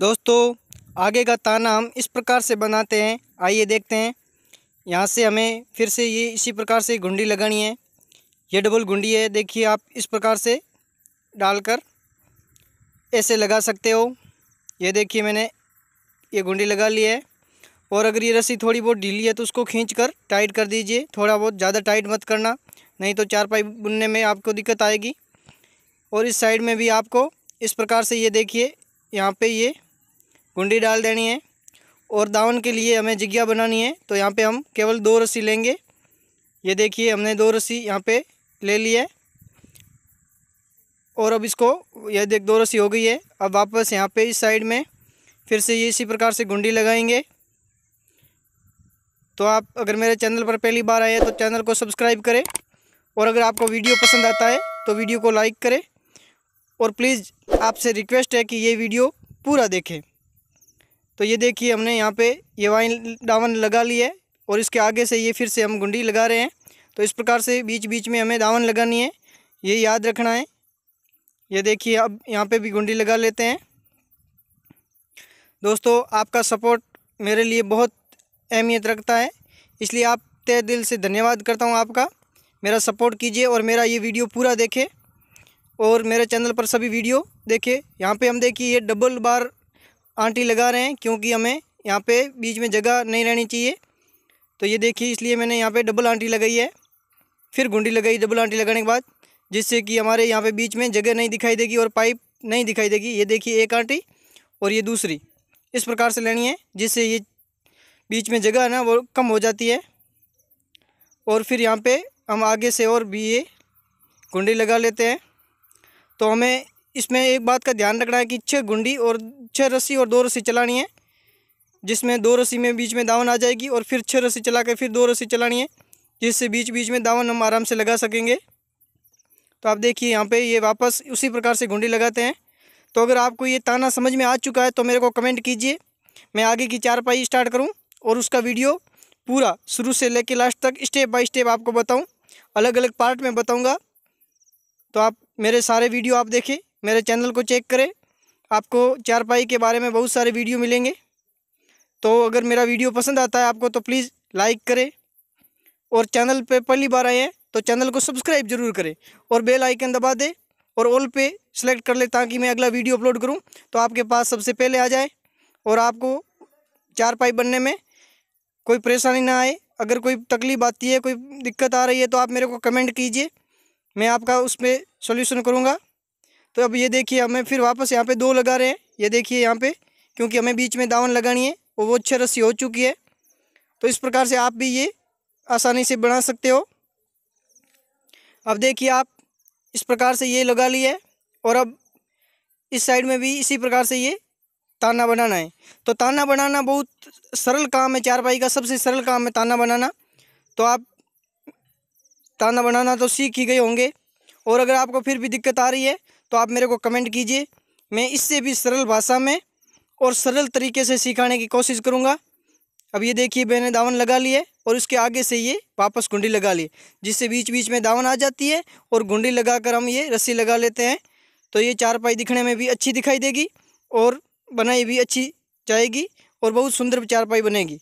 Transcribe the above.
दोस्तों आगे का ताना हम इस प्रकार से बनाते हैं आइए देखते हैं यहाँ से हमें फिर से ये इसी प्रकार से घुंडी लगानी है ये डबल घुंडी है देखिए आप इस प्रकार से डालकर ऐसे लगा सकते हो ये देखिए मैंने ये घुंडी लगा ली है और अगर ये रस्सी थोड़ी बहुत ढीली है तो उसको खींच कर टाइट कर दीजिए थोड़ा बहुत ज़्यादा टाइट मत करना नहीं तो चारपाई बुनने में आपको दिक्कत आएगी और इस साइड में भी आपको इस प्रकार से ये देखिए यहाँ पे ये कुंडी डाल देनी है और दावन के लिए हमें जिग्या बनानी है तो यहाँ पे हम केवल दो रस्सी लेंगे ये देखिए हमने दो रस्सी यहाँ पे ले लिया है और अब इसको यह देख दो रस्सी हो गई है अब वापस यहाँ पे इस साइड में फिर से ये इसी प्रकार से गुंडी लगाएंगे तो आप अगर मेरे चैनल पर पहली बार आए हैं तो चैनल को सब्सक्राइब करें और अगर आपको वीडियो पसंद आता है तो वीडियो को लाइक करें और प्लीज़ आपसे रिक्वेस्ट है कि ये वीडियो पूरा देखें तो ये देखिए हमने यहाँ पे ये वाइन दावन लगा ली है और इसके आगे से ये फिर से हम गुंडी लगा रहे हैं तो इस प्रकार से बीच बीच में हमें दावन लगानी है ये याद रखना है ये देखिए अब यहाँ पे भी गुंडी लगा लेते हैं दोस्तों आपका सपोर्ट मेरे लिए बहुत अहमियत रखता है इसलिए आप तय दिल से धन्यवाद करता हूँ आपका मेरा सपोर्ट कीजिए और मेरा ये वीडियो पूरा देखे और मेरे चैनल पर सभी वीडियो देखे यहाँ पे हम देखिए ये डबल बार आंटी लगा रहे हैं क्योंकि हमें यहाँ पे बीच में जगह नहीं रहनी चाहिए तो ये देखिए इसलिए मैंने यहाँ पे डबल आंटी लगाई है फिर घुंडी लगाई डबल आंटी लगाने के बाद जिससे कि हमारे यहाँ पे बीच में जगह नहीं दिखाई देगी और पाइप नहीं दिखाई देगी ये देखिए एक आंटी और ये दूसरी इस प्रकार से लेनी है जिससे ये बीच में जगह है ना वो कम हो जाती है और फिर यहाँ पर हम आगे से और भी ये गुंडी लगा लेते हैं तो हमें इसमें एक बात का ध्यान रखना है कि छः गुंडी और छः रस्सी और दो रस्सी चलानी है जिसमें दो रस्सी में बीच में दावन आ जाएगी और फिर छः रस्सी चला कर फिर दो रस्सी चलानी है जिससे बीच बीच में दावन हम आराम से लगा सकेंगे तो आप देखिए यहाँ पर ये वापस उसी प्रकार से घुंडी लगाते हैं तो अगर आपको ये ताना समझ में आ चुका है तो मेरे को कमेंट कीजिए मैं आगे की चार पाई स्टार्ट करूँ और उसका वीडियो पूरा शुरू से लेकर लास्ट तक स्टेप बाय स्टेप आपको बताऊँ अलग अलग पार्ट में बताऊँगा तो आप मेरे सारे वीडियो आप देखें मेरे चैनल को चेक करें आपको चारपाई के बारे में बहुत सारे वीडियो मिलेंगे तो अगर मेरा वीडियो पसंद आता है आपको तो प्लीज़ लाइक करें और चैनल पे पहली बार आए हैं तो चैनल को सब्सक्राइब जरूर करें और बेल आइकन दबा दें और ऑल पे सेलेक्ट कर लें ताकि मैं अगला वीडियो अपलोड करूं तो आपके पास सबसे पहले आ जाए और आपको चारपाई बनने में कोई परेशानी ना आए अगर कोई तकलीफ आती है कोई दिक्कत आ रही है तो आप मेरे को कमेंट कीजिए मैं आपका उस पर सोल्यूशन करूँगा तो अब ये देखिए हमें फिर वापस यहाँ पे दो लगा रहे हैं ये देखिए यहाँ पे क्योंकि हमें बीच में दावन लगानी है और वो अच्छे रस्सी हो चुकी है तो इस प्रकार से आप भी ये आसानी से बना सकते हो अब देखिए आप इस प्रकार से ये लगा लिए और अब इस साइड में भी इसी प्रकार से ये ताना बनाना है तो ताना बनाना बहुत सरल काम है चारपाई का सबसे सरल काम है ताना बनाना तो आप ताना बनाना तो सीख ही गए होंगे और अगर आपको फिर भी दिक्कत आ रही है तो आप मेरे को कमेंट कीजिए मैं इससे भी सरल भाषा में और सरल तरीके से सिखाने की कोशिश करूँगा अब ये देखिए मैंने दावन लगा लिए और उसके आगे से ये वापस घुंडी लगा ली जिससे बीच बीच में दावन आ जाती है और घुंडी लगाकर हम ये रस्सी लगा लेते हैं तो ये चारपाई दिखने में भी अच्छी दिखाई देगी और बनाई भी अच्छी जाएगी और बहुत सुंदर चारपाई बनेगी